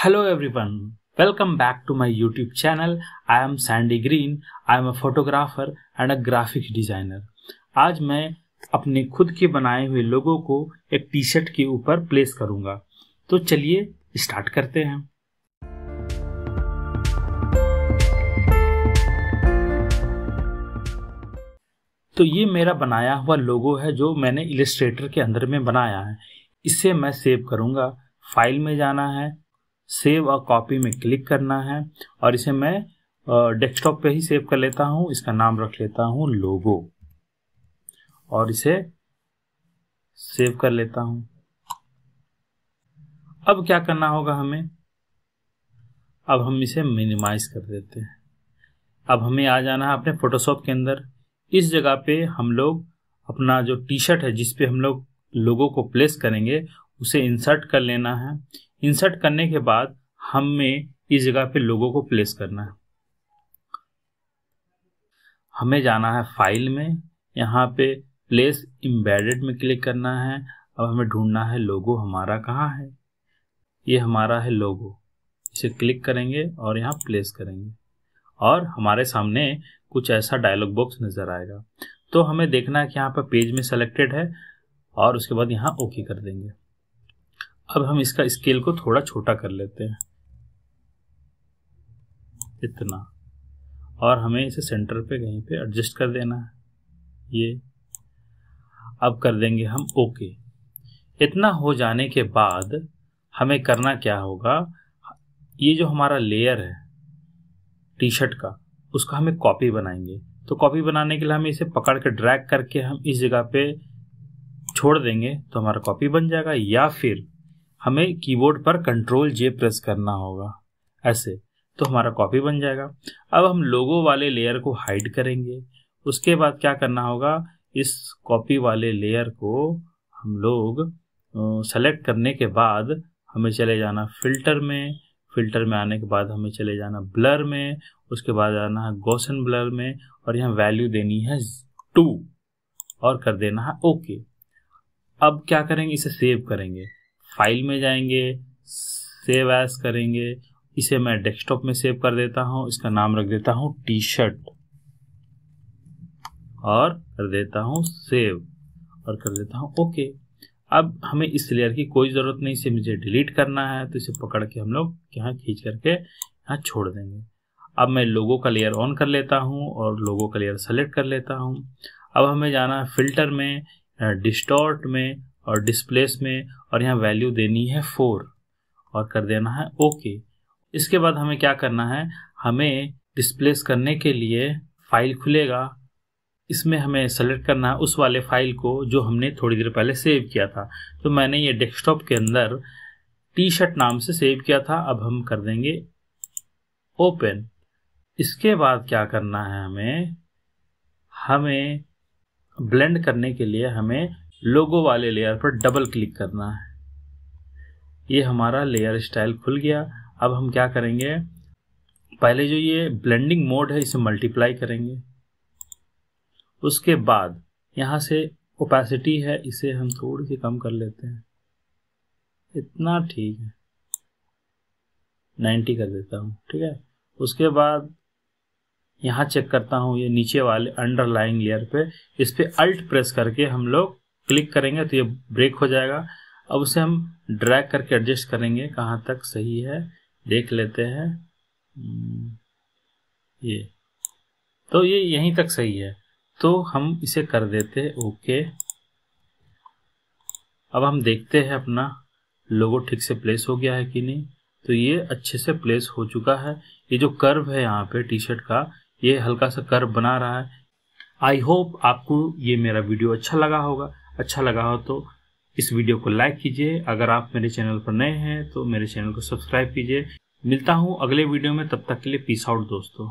Hello everyone, welcome back to my YouTube channel. I am Sandy Green. I am a photographer and a graphic designer. आज मैं अपने खुद के बनाए हुए लोगों को एक टी शर्ट के ऊपर प्लेस करूंगा तो चलिए स्टार्ट करते हैं तो ये मेरा बनाया हुआ लोगो है जो मैंने इलिस्ट्रेटर के अंदर में बनाया है इसे मैं सेव करूंगा फाइल में जाना है सेव अ कॉपी में क्लिक करना है और इसे मैं डेस्कटॉप पे ही सेव कर लेता हूँ इसका नाम रख लेता हूँ लोगो और इसे सेव कर लेता हूँ अब क्या करना होगा हमें अब हम इसे मिनिमाइज कर देते हैं अब हमें आ जाना है अपने फोटोशॉप के अंदर इस जगह पे हम लोग अपना जो टी शर्ट है जिसपे हम लोग लोगों को प्लेस करेंगे उसे इंसर्ट कर लेना है इंसर्ट करने के बाद हमें इस जगह पे लोगों को प्लेस करना है हमें जाना है फाइल में यहाँ पे प्लेस इम्बेडेड में क्लिक करना है अब हमें ढूंढना है लोगो हमारा कहाँ है ये हमारा है लोगो इसे क्लिक करेंगे और यहाँ प्लेस करेंगे और हमारे सामने कुछ ऐसा डायलॉग बॉक्स नज़र आएगा तो हमें देखना है कि यहाँ पर पेज में सेलेक्टेड है और उसके बाद यहाँ ओके कर देंगे अब हम इसका स्केल को थोड़ा छोटा कर लेते हैं इतना और हमें इसे सेंटर पे कहीं पे एडजस्ट कर देना है ये अब कर देंगे हम ओके इतना हो जाने के बाद हमें करना क्या होगा ये जो हमारा लेयर है टी शर्ट का उसका हमें कॉपी बनाएंगे तो कॉपी बनाने के लिए हमें इसे पकड़ के ड्रैग करके हम इस जगह पे छोड़ देंगे तो हमारा कॉपी बन जाएगा या फिर हमें कीबोर्ड पर कंट्रोल जे प्रेस करना होगा ऐसे तो हमारा कॉपी बन जाएगा अब हम लोगो वाले लेयर को हाइड करेंगे उसके बाद क्या करना होगा इस कॉपी वाले लेयर को हम लोग सेलेक्ट करने के बाद हमें चले जाना फिल्टर में फिल्टर में आने के बाद हमें चले जाना ब्लर में उसके बाद आना है गोसन ब्लर में और यहाँ वैल्यू देनी है टू और कर देना है ओके अब क्या करेंगे इसे सेव करेंगे फाइल में जाएंगे सेव एज करेंगे इसे मैं डेस्कटॉप में सेव कर देता हूँ इसका नाम रख देता हूँ टी शर्ट और कर देता हूँ सेव और कर देता हूँ ओके अब हमें इस लेयर की कोई ज़रूरत नहीं इसे मुझे डिलीट करना है तो इसे पकड़ के हम लोग यहाँ खींच करके यहाँ छोड़ देंगे अब मैं लोगों का लेयर ऑन कर लेता हूँ और लोगों का लेयर सेलेक्ट कर लेता हूँ अब हमें जाना है फिल्टर में डिस्टॉर्ट में और डिस्प्लेस में और यहाँ वैल्यू देनी है फोर और कर देना है ओके इसके बाद हमें क्या करना है हमें डिस्प्लेस करने के लिए फाइल खुलेगा इसमें हमें सेलेक्ट करना है उस वाले फाइल को जो हमने थोड़ी देर पहले सेव किया था तो मैंने ये डेस्कटॉप के अंदर टी शर्ट नाम से सेव किया था अब हम कर देंगे ओपन इसके बाद क्या करना है हमें हमें ब्लेंड करने के लिए हमें लोगो वाले लेयर पर डबल क्लिक करना है ये हमारा लेयर स्टाइल खुल गया अब हम क्या करेंगे पहले जो ये ब्लेंडिंग मोड है इसे मल्टीप्लाई करेंगे उसके बाद यहाँ से ओपेसिटी है इसे हम थोड़ी सी कम कर लेते हैं इतना ठीक है नाइन्टी कर देता हूँ ठीक है उसके बाद यहाँ चेक करता हूँ ये नीचे वाले अंडरलाइंग लेयर पे इस पर अल्ट प्रेस करके हम लोग क्लिक करेंगे तो ये ब्रेक हो जाएगा अब उसे हम ड्रैग करके एडजस्ट करेंगे कहाँ तक सही है देख लेते हैं हम्म, ये तो ये यहीं तक सही है तो हम इसे कर देते हैं ओके अब हम देखते हैं अपना लोगो ठीक से प्लेस हो गया है कि नहीं तो ये अच्छे से प्लेस हो चुका है ये जो कर्व है यहाँ पे टी शर्ट का ये हल्का सा कर्व बना रहा है आई होप आपको ये मेरा वीडियो अच्छा लगा होगा अच्छा लगा हो तो इस वीडियो को लाइक कीजिए अगर आप मेरे चैनल पर नए हैं तो मेरे चैनल को सब्सक्राइब कीजिए मिलता हूँ अगले वीडियो में तब तक के लिए पीस आउट दोस्तों